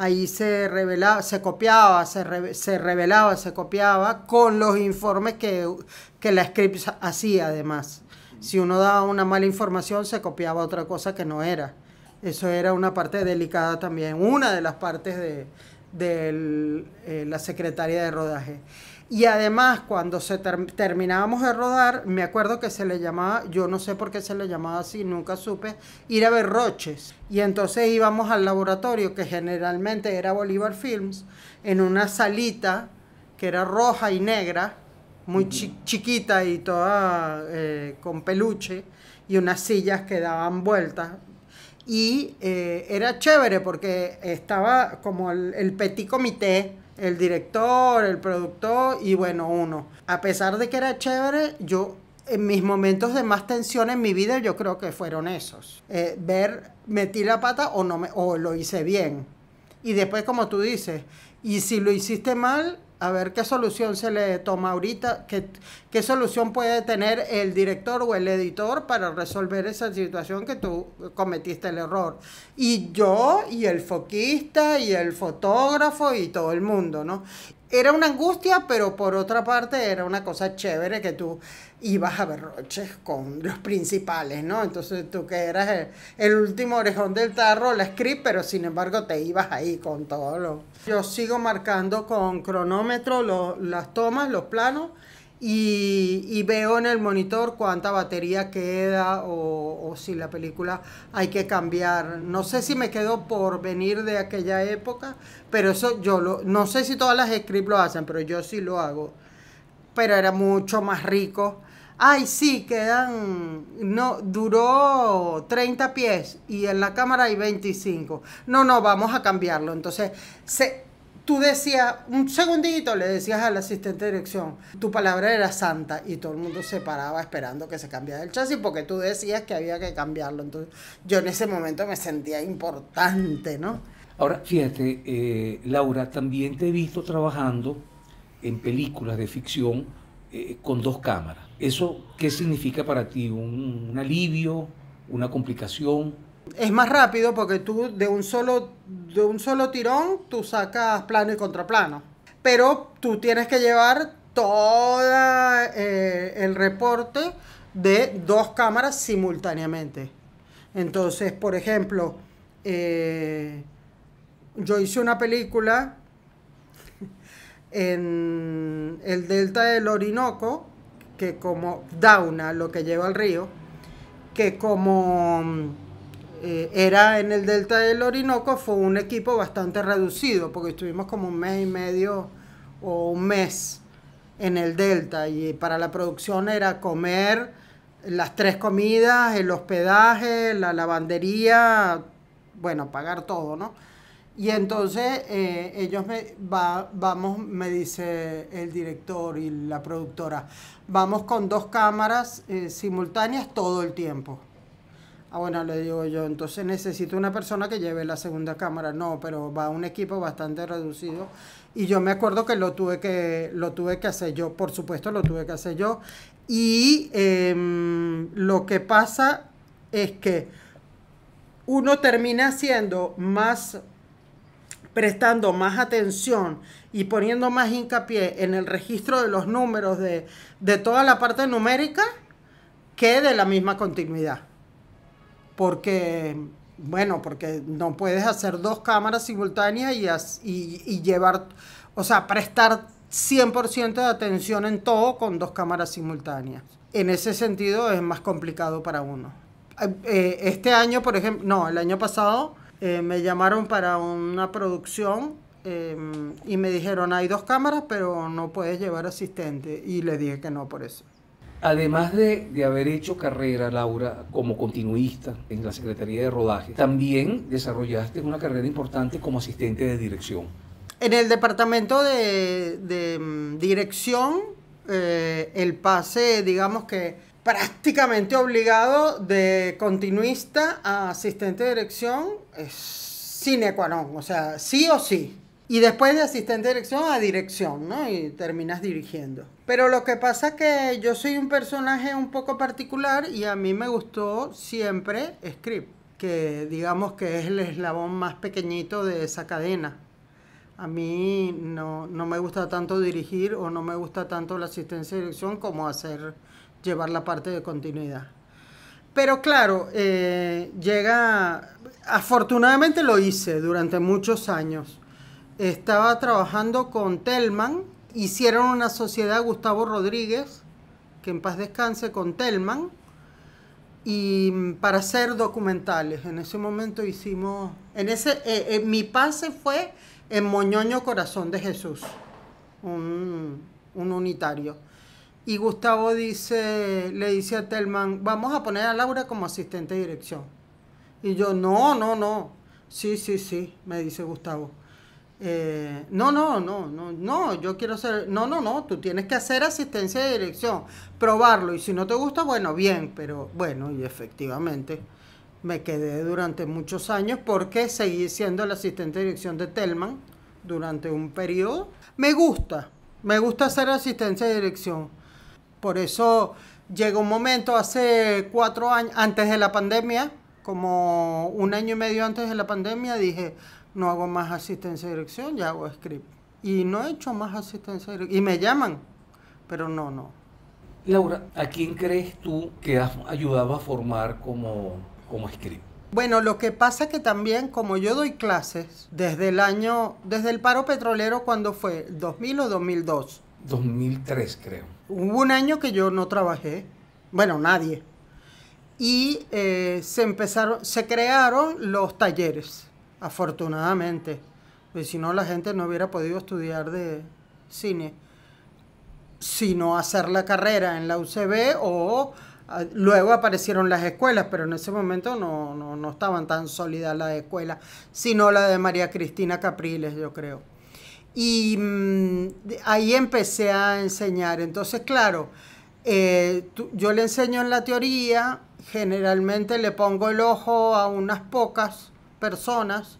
ahí se revelaba, se copiaba, se, se revelaba, se copiaba con los informes que, la script hacía además. Si uno daba una mala información, se copiaba otra cosa que no era. Eso era una parte delicada también, una de las partes de, eh, la secretaria de rodaje. Y además, cuando se terminábamos de rodar, me acuerdo que se le llamaba, yo no sé por qué se le llamaba así, nunca supe, ir a ver roches. Y entonces íbamos al laboratorio, que generalmente era Bolívar Films, en una salita que era roja y negra, muy chiquita y toda eh, con peluche, y unas sillas que daban vueltas. Y eh, era chévere porque estaba como el petit comité el director, el productor y bueno, uno. A pesar de que era chévere, yo en mis momentos de más tensión en mi vida yo creo que fueron esos. Eh, ver, metí la pata o, no me, o lo hice bien. Y después, como tú dices, y si lo hiciste mal, a ver qué solución se le toma ahorita, qué, qué solución puede tener el director o el editor para resolver esa situación que tú cometiste el error. Y yo, y el foquista, y el fotógrafo, y todo el mundo, ¿no? Era una angustia, pero por otra parte era una cosa chévere que tú ibas a ver con los principales, ¿no? Entonces tú que eras el, último orejón del tarro, la script, pero sin embargo te ibas ahí con todo lo... Yo sigo marcando con cronómetro las tomas, los planos, y, veo en el monitor cuánta batería queda o, o, si la película hay que cambiar. No sé si me quedo por venir de aquella época, pero eso yo lo... No sé si todas las scripts lo hacen, pero yo sí lo hago. Pero era mucho más rico ay, sí, quedan, no, duró 30 pies y en la cámara hay 25. No, no, vamos a cambiarlo. Entonces, se, tú decías, un segundito le decías al asistente de dirección, tu palabra era santa y todo el mundo se paraba esperando que se cambiara el chasis porque tú decías que había que cambiarlo. Entonces, yo en ese momento me sentía importante, ¿no? Ahora, fíjate, eh, Laura, también te he visto trabajando en películas de ficción eh, con dos cámaras. ¿Eso qué significa para ti? ¿Un, alivio? ¿Una complicación? Es más rápido porque tú de un solo, de un solo tirón tú sacas plano y contraplano. Pero tú tienes que llevar todo eh, el reporte de dos cámaras simultáneamente. Entonces, por ejemplo, eh, yo hice una película en el delta del Orinoco que como Dauna, lo que lleva al río, que como mm, eh, era en el delta del Orinoco, fue un equipo bastante reducido, porque estuvimos como un mes y medio o un mes en el delta, y para la producción era comer las tres comidas, el hospedaje, la lavandería, bueno, pagar todo, ¿no? Y entonces eh, ellos me, va, vamos, me dice el director y la productora, vamos con dos cámaras eh, simultáneas todo el tiempo. Ah, bueno, le digo yo, entonces necesito una persona que lleve la segunda cámara. No, pero va un equipo bastante reducido. Y yo me acuerdo que lo tuve que, lo tuve que hacer yo, por supuesto lo tuve que hacer yo. Y em, lo que pasa es que uno termina siendo más prestando más atención y poniendo más hincapié en el registro de los números de, toda la parte numérica que de la misma continuidad. Porque bueno, porque no puedes hacer dos cámaras simultáneas y, y, y llevar, o sea, prestar 100% de atención en todo con dos cámaras simultáneas. En ese sentido es más complicado para uno. Eh, eh, este año, por ejemplo, no, el año pasado eh, me llamaron para una producción em, y me dijeron, hay dos cámaras, pero no puedes llevar asistente. Y le dije que no por eso. Además de, haber hecho carrera, Laura, como continuista en la Secretaría de Rodaje, también desarrollaste una carrera importante como asistente de dirección. En el departamento de, mm, dirección, eh, el pase, digamos que prácticamente obligado de continuista a asistente de dirección es sine qua o sea, sí o sí. Y después de asistente de dirección a dirección, ¿no? Y terminas dirigiendo. Pero lo que pasa es que yo soy un personaje un poco particular y a mí me gustó siempre script, que digamos que es el eslabón más pequeñito de esa cadena. A mí no, no me gusta tanto dirigir o no me gusta tanto la asistencia de dirección como hacer llevar la parte de continuidad. Pero claro, eh, llega, afortunadamente lo hice durante muchos años. Estaba trabajando con Telman, hicieron una sociedad Gustavo Rodríguez, que en paz descanse, con Telman, y mm, para hacer documentales. En ese momento hicimos, en ese, eh, eh, mi pase fue en Moñoño Corazón de Jesús, un, un unitario. Y Gustavo dice, le dice a Telman, vamos a poner a Laura como asistente de dirección. Y yo, no, no, no. Sí, sí, sí, me dice Gustavo. Eh, no, no, no, no, no, yo quiero ser, no, no, no, tú tienes que hacer asistencia de dirección, probarlo y si no te gusta, bueno, bien, pero bueno, y efectivamente me quedé durante muchos años porque seguí siendo el asistente de dirección de Telman durante un periodo. Me gusta, me gusta hacer asistencia de dirección por eso llegó un momento hace cuatro años, antes de la pandemia, como un año y medio antes de la pandemia, dije, no hago más asistencia de dirección, ya hago script. Y no he hecho más asistencia de dirección. Y me llaman, pero no, no. Laura, ¿a quién crees tú que has ayudado a formar como, script? Bueno, lo que pasa es que también como yo doy clases desde el año, desde el paro petrolero cuando fue 2000 o 2002, 2003, creo. Hubo un año que yo no trabajé, bueno, nadie. Y eh, se empezaron, se crearon los talleres, afortunadamente. Porque si no, la gente no hubiera podido estudiar de cine, sino hacer la carrera en la UCB o ah, Luego aparecieron las escuelas, pero en ese momento no, no, no, estaban tan sólidas las escuelas, sino la de María Cristina Capriles, yo creo. Y mm, ahí empecé a enseñar. Entonces, claro, eh, yo le enseño en la teoría, generalmente le pongo el ojo a unas pocas personas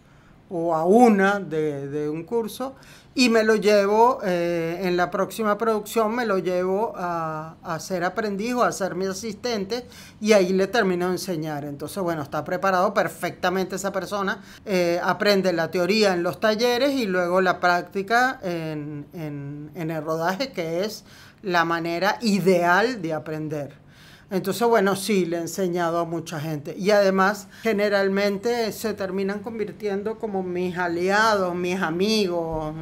o a una de, de un curso y me lo llevo, eh, en la próxima producción, me lo llevo a, ser aprendiz o a ser mi asistente y ahí le termino de enseñar. Entonces, bueno, está preparado perfectamente esa persona. Eh, aprende la teoría en los talleres y luego la práctica en el rodaje, que es la manera ideal de aprender. Entonces, bueno, sí, le he enseñado a mucha gente. Y además, generalmente se terminan convirtiendo como mis aliados, mis amigos,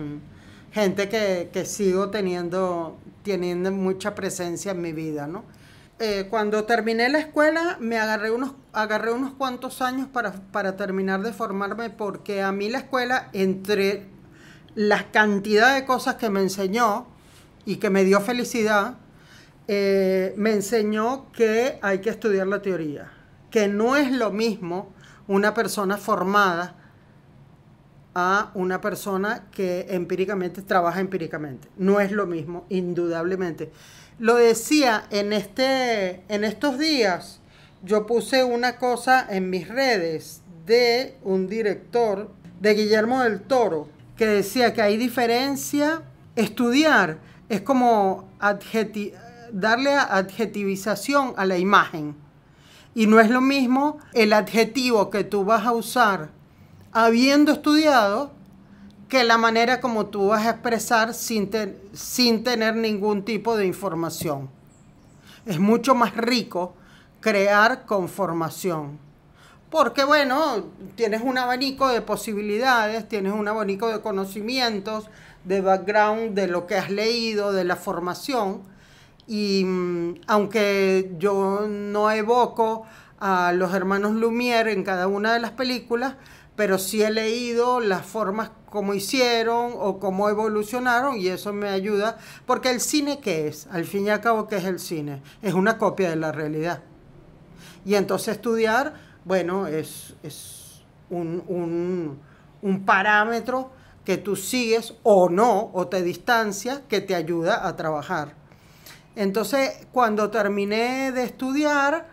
gente que, que sigo teniendo, teniendo mucha presencia en mi vida, ¿no? Eh, cuando terminé la escuela, me agarré unos, agarré unos cuantos años para, para terminar de formarme, porque a mí la escuela, entre la cantidad de cosas que me enseñó y que me dio felicidad, eh, me enseñó que hay que estudiar la teoría, que no es lo mismo una persona formada a una persona que empíricamente trabaja empíricamente. No es lo mismo, indudablemente. Lo decía en, este, en estos días, yo puse una cosa en mis redes de un director, de Guillermo del Toro, que decía que hay diferencia, estudiar es como adjetivo darle adjetivización a la imagen. Y no es lo mismo el adjetivo que tú vas a usar habiendo estudiado que la manera como tú vas a expresar sin, sin tener ningún tipo de información. Es mucho más rico crear con formación. Porque bueno, tienes un abanico de posibilidades, tienes un abanico de conocimientos, de background, de lo que has leído, de la formación y mm, aunque yo no evoco a los hermanos Lumière en cada una de las películas, pero sí he leído las formas como hicieron o cómo evolucionaron y eso me ayuda, porque el cine qué es, al fin y al cabo qué es el cine, es una copia de la realidad. Y entonces estudiar, bueno, es, un, un parámetro que tú sigues o no, o te distancias, que te ayuda a trabajar. Entonces, cuando terminé de estudiar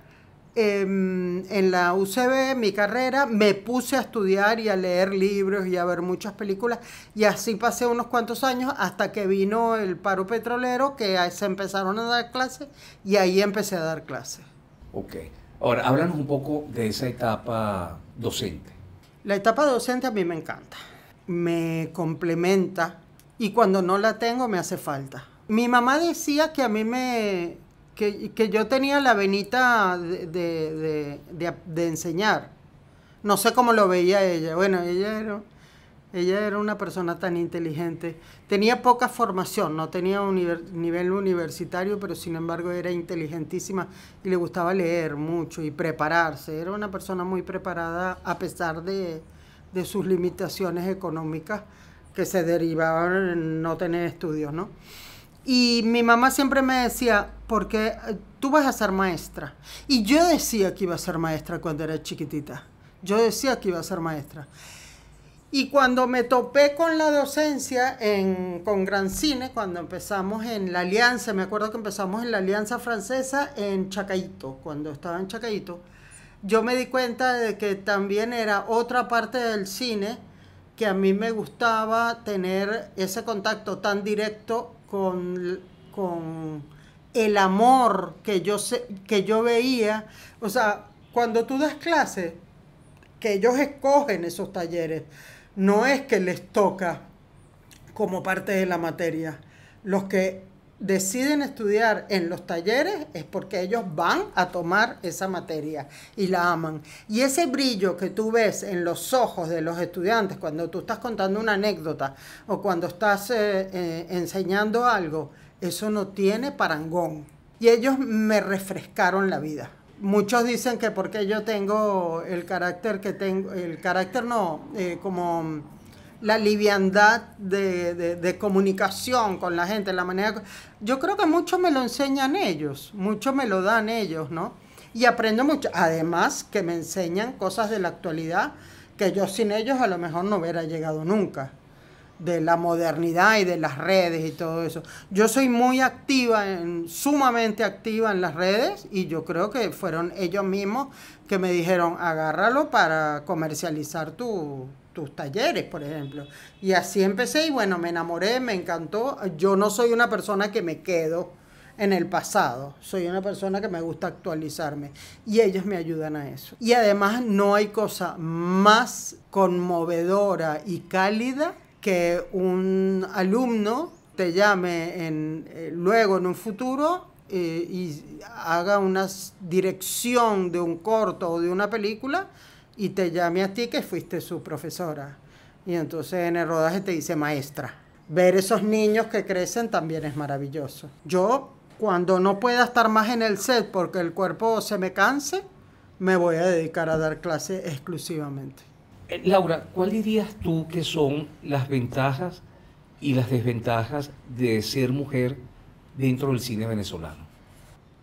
em, en la UCB, mi carrera, me puse a estudiar y a leer libros y a ver muchas películas. Y así pasé unos cuantos años hasta que vino el paro petrolero, que se empezaron a dar clases y ahí empecé a dar clases. Ok. Ahora, háblanos un poco de esa etapa docente. La etapa docente a mí me encanta, me complementa y cuando no la tengo me hace falta. Mi mamá decía que a mí me... que, yo tenía la venita de, enseñar. No sé cómo lo veía ella. Bueno, ella era, ella era una persona tan inteligente. Tenía poca formación, no tenía nivel universitario, pero sin embargo era inteligentísima y le gustaba leer mucho y prepararse. Era una persona muy preparada a pesar de, de sus limitaciones económicas que se derivaban en no tener estudios, ¿no? Y mi mamá siempre me decía, porque eh, tú vas a ser maestra. Y yo decía que iba a ser maestra cuando era chiquitita. Yo decía que iba a ser maestra. Y cuando me topé con la docencia en, con Gran Cine, cuando empezamos en la Alianza, me acuerdo que empezamos en la Alianza Francesa en Chacaito, cuando estaba en Chacaito, yo me di cuenta de que también era otra parte del cine que a mí me gustaba tener ese contacto tan directo con, el amor que yo, que yo veía. O sea, cuando tú das clases, que ellos escogen esos talleres, no es que les toca como parte de la materia. Los que deciden estudiar en los talleres es porque ellos van a tomar esa materia y la aman. Y ese brillo que tú ves en los ojos de los estudiantes cuando tú estás contando una anécdota o cuando estás eh, eh, enseñando algo, eso no tiene parangón. Y ellos me refrescaron la vida. Muchos dicen que porque yo tengo el carácter que tengo, el carácter no, eh, como la liviandad de, de, comunicación con la gente, la manera... Yo creo que mucho me lo enseñan ellos, mucho me lo dan ellos, ¿no? Y aprendo mucho. Además que me enseñan cosas de la actualidad que yo sin ellos a lo mejor no hubiera llegado nunca de la modernidad y de las redes y todo eso. Yo soy muy activa, sumamente activa en las redes y yo creo que fueron ellos mismos que me dijeron, agárralo para comercializar tu, tus talleres, por ejemplo. Y así empecé y bueno, me enamoré, me encantó. Yo no soy una persona que me quedo en el pasado, soy una persona que me gusta actualizarme y ellos me ayudan a eso. Y además no hay cosa más conmovedora y cálida que un alumno te llame en, eh, luego en un futuro eh, y haga una dirección de un corto o de una película y te llame a ti que fuiste su profesora. Y entonces en el rodaje te dice maestra. Ver esos niños que crecen también es maravilloso. Yo, cuando no pueda estar más en el set porque el cuerpo se me canse, me voy a dedicar a dar clase exclusivamente. Eh, Laura, ¿cuál dirías tú que son las ventajas y las desventajas de ser mujer dentro del cine venezolano?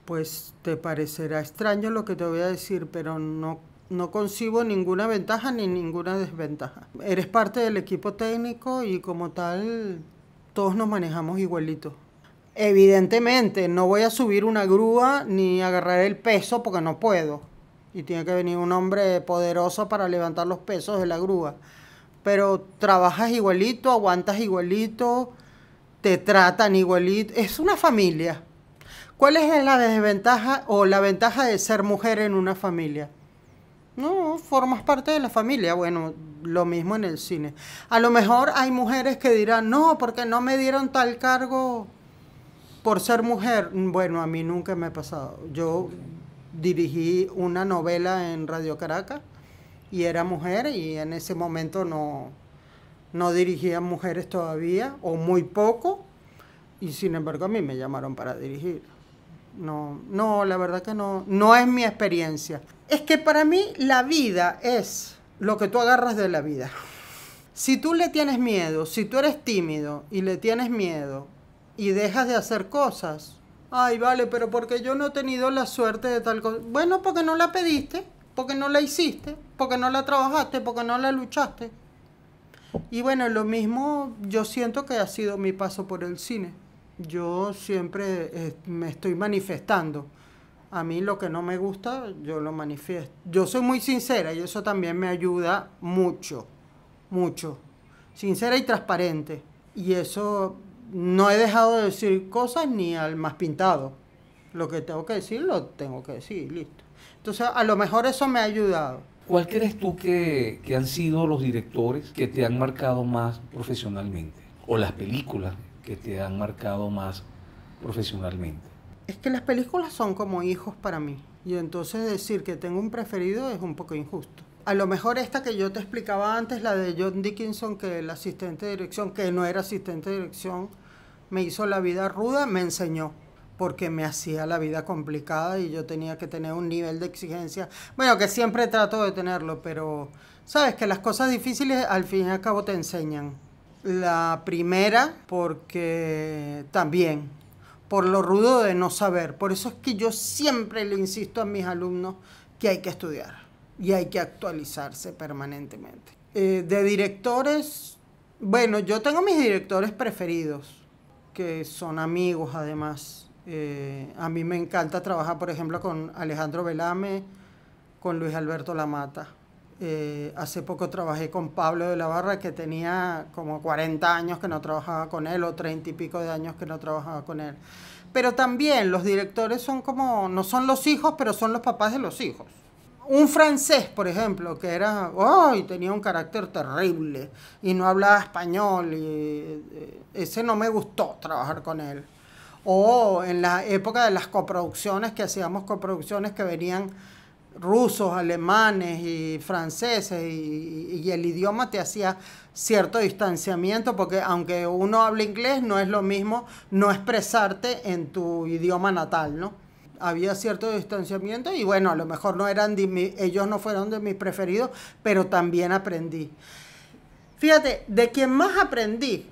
Pues te parecerá extraño lo que te voy a decir, pero no no concibo ninguna ventaja ni ninguna desventaja. Eres parte del equipo técnico y como tal todos nos manejamos igualito. Evidentemente, no voy a subir una grúa ni agarrar el peso porque no puedo. Y tiene que venir un hombre poderoso para levantar los pesos de la grúa. Pero trabajas igualito, aguantas igualito, te tratan igualito. Es una familia. ¿Cuál es la desventaja o la ventaja de ser mujer en una familia? No, formas parte de la familia. Bueno, lo mismo en el cine. A lo mejor hay mujeres que dirán, no, porque no me dieron tal cargo por ser mujer. Bueno, a mí nunca me ha pasado. Yo dirigí una novela en Radio Caracas y era mujer y en ese momento no, no dirigían mujeres todavía o muy poco y sin embargo a mí me llamaron para dirigir no, no, la verdad que no, no es mi experiencia. Es que para mí la vida es lo que tú agarras de la vida. Si tú le tienes miedo, si tú eres tímido y le tienes miedo y dejas de hacer cosas, ay, vale, pero porque yo no he tenido la suerte de tal cosa. Bueno, porque no la pediste, porque no la hiciste, porque no la trabajaste, porque no la luchaste. Y bueno, lo mismo yo siento que ha sido mi paso por el cine yo siempre eh, me estoy manifestando. A mí lo que no me gusta, yo lo manifiesto. Yo soy muy sincera y eso también me ayuda mucho, mucho. Sincera y transparente. Y eso no he dejado de decir cosas ni al más pintado. Lo que tengo que decir, lo tengo que decir, listo. Entonces, a lo mejor eso me ha ayudado. ¿Cuál crees tú que han sido los directores que te han marcado más profesionalmente? ¿O las películas que te han marcado más profesionalmente? Es que las películas son como hijos para mí. Y entonces decir que tengo un preferido es un poco injusto. A lo mejor esta que yo te explicaba antes, la de John Dickinson, que el asistente de dirección, que no era asistente de dirección, me hizo la vida ruda, me enseñó, porque me hacía la vida complicada y yo tenía que tener un nivel de exigencia. Bueno, que siempre trato de tenerlo, pero sabes que las cosas difíciles al fin y al cabo te enseñan. La primera, porque también, por lo rudo de no saber. Por eso es que yo siempre le insisto a mis alumnos que hay que estudiar y hay que actualizarse permanentemente. Eh, de directores, bueno, yo tengo mis directores preferidos, que son amigos además. Eh, a mí me encanta trabajar, por ejemplo, con Alejandro Velame, con Luis Alberto Lamata. Eh, hace poco trabajé con Pablo de la Barra, que tenía como 40 años que no trabajaba con él, o 30 y pico de años que no trabajaba con él. Pero también los directores son como, no son los hijos, pero son los papás de los hijos. Un francés, por ejemplo, que era, oh, tenía un carácter terrible y no hablaba español, y eh, ese no me gustó trabajar con él. O en la época de las coproducciones, que hacíamos coproducciones que venían rusos, alemanes y franceses y, el idioma te hacía cierto distanciamiento porque aunque uno habla inglés no es lo mismo no expresarte en tu idioma natal, ¿no? Había cierto distanciamiento y bueno, a lo mejor no eran ellos no fueron de mis preferidos, pero también aprendí. Fíjate, de quien más aprendí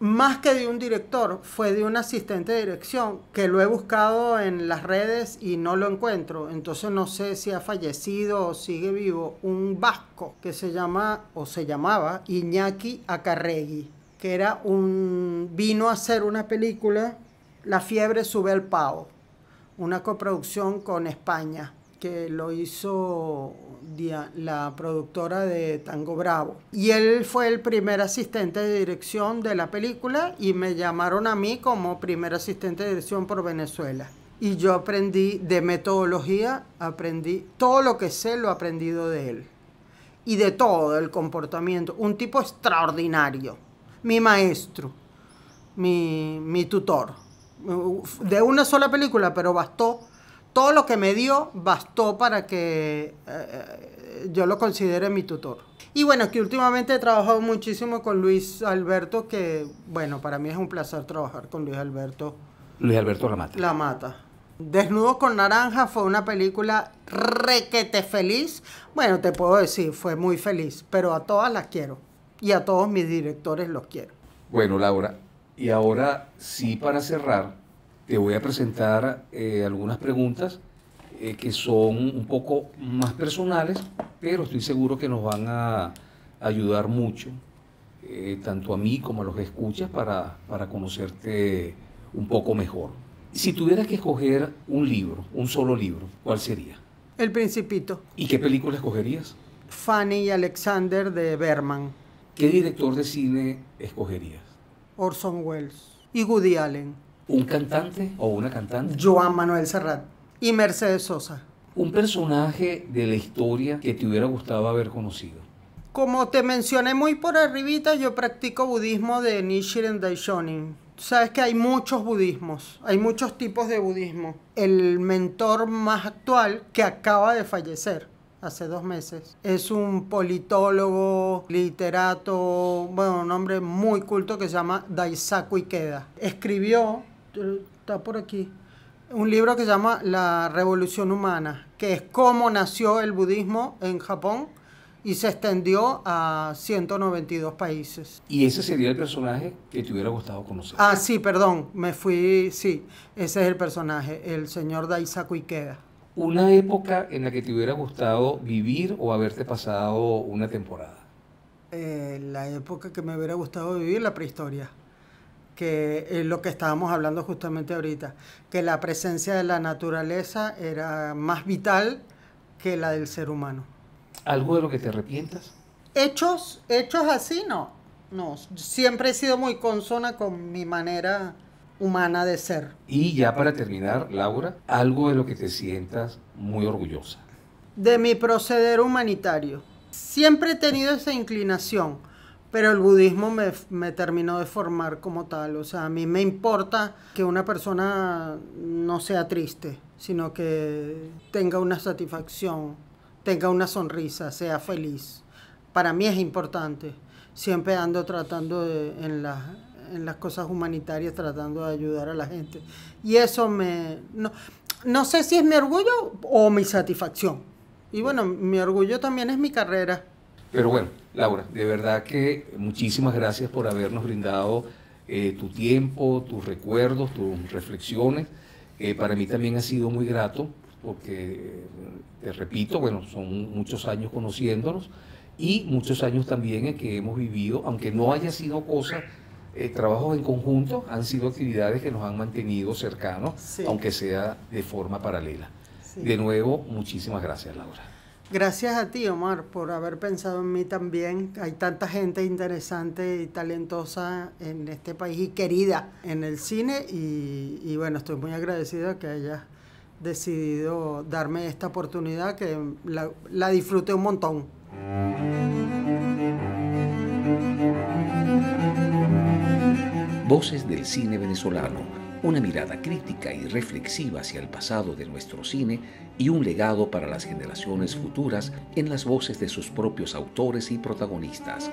más que de un director, fue de un asistente de dirección que lo he buscado en las redes y no lo encuentro. Entonces no sé si ha fallecido o sigue vivo un vasco que se llama o se llamaba Iñaki Acarregui, que era un vino a hacer una película La fiebre sube al pavo, una coproducción con España que lo hizo la productora de Tango Bravo. Y él fue el primer asistente de dirección de la película y me llamaron a mí como primer asistente de dirección por Venezuela. Y yo aprendí de metodología, aprendí todo lo que sé, lo he aprendido de él. Y de todo el comportamiento. Un tipo extraordinario. Mi maestro, mi, mi tutor. De una sola película, pero bastó todo lo que me dio bastó para que eh, eh, yo lo considere mi tutor. Y bueno, es que últimamente he trabajado muchísimo con Luis Alberto, que bueno, para mí es un placer trabajar con Luis Alberto. Luis Alberto La Mata. La Mata. Desnudo con Naranja fue una película requete feliz. Bueno, te puedo decir, fue muy feliz, pero a todas las quiero. Y a todos mis directores los quiero. Bueno, Laura, y ahora sí para cerrar, te voy a presentar eh, algunas preguntas eh, que son un poco más personales, pero estoy seguro que nos van a ayudar mucho, eh, tanto a mí como a los que escuchas, para, para conocerte un poco mejor. Si tuvieras que escoger un libro, un solo libro, ¿cuál sería? El Principito. ¿Y qué película escogerías? Fanny y Alexander de Berman. ¿Qué director de cine escogerías? Orson Welles y Woody Allen un cantante o una cantante. Joan Manuel Serrat y Mercedes Sosa. Un personaje de la historia que te hubiera gustado haber conocido. Como te mencioné muy por arribita, yo practico budismo de Nichiren Daishonin. Sabes que hay muchos budismos, hay muchos tipos de budismo. El mentor más actual que acaba de fallecer hace dos meses es un politólogo, literato, bueno, un hombre muy culto que se llama Daisaku Ikeda. Escribió está por aquí, un libro que se llama La Revolución Humana, que es cómo nació el budismo en Japón y se extendió a 192 países. Y ese sería el personaje que te hubiera gustado conocer. Ah, sí, perdón, me fui, sí, ese es el personaje, el señor Daisaku Ikeda. Una época en la que te hubiera gustado vivir o haberte pasado una temporada. Eh, la época que me hubiera gustado vivir, la prehistoria que es eh, lo que estábamos hablando justamente ahorita, que la presencia de la naturaleza era más vital que la del ser humano. ¿Algo de lo que te arrepientas? Hechos, hechos así no. No, siempre he sido muy consona con mi manera humana de ser. Y ya para terminar, Laura, algo de lo que te sientas muy orgullosa. De mi proceder humanitario. Siempre he tenido esa inclinación pero el budismo me, me, terminó de formar como tal. O sea, a mí me importa que una persona no sea triste, sino que tenga una satisfacción, tenga una sonrisa, sea feliz. Para mí es importante. Siempre ando tratando en, las, en las cosas humanitarias, tratando de ayudar a la gente. Y eso me... No, no sé si es mi orgullo o mi satisfacción. Y bueno, mi orgullo también es mi carrera. Pero bueno, Laura, de verdad que muchísimas gracias por habernos brindado eh, tu tiempo, tus recuerdos, tus reflexiones. Eh, para mí también ha sido muy grato porque, eh, te repito, bueno, son muchos años conociéndonos y muchos años también en que hemos vivido, aunque no haya sido cosa, trabajos en conjunto, han sido actividades que nos han mantenido cercanos, aunque sea de forma paralela. De nuevo, muchísimas gracias, Laura. Gracias a ti, Omar, por haber pensado en mí también. Hay tanta gente interesante y talentosa en este país y querida en el cine y, bueno, estoy muy agradecida que hayas decidido darme esta oportunidad que la, la disfruté un montón. Voces del cine venezolano una mirada crítica y reflexiva hacia el pasado de nuestro cine y un legado para las generaciones futuras en las voces de sus propios autores y protagonistas.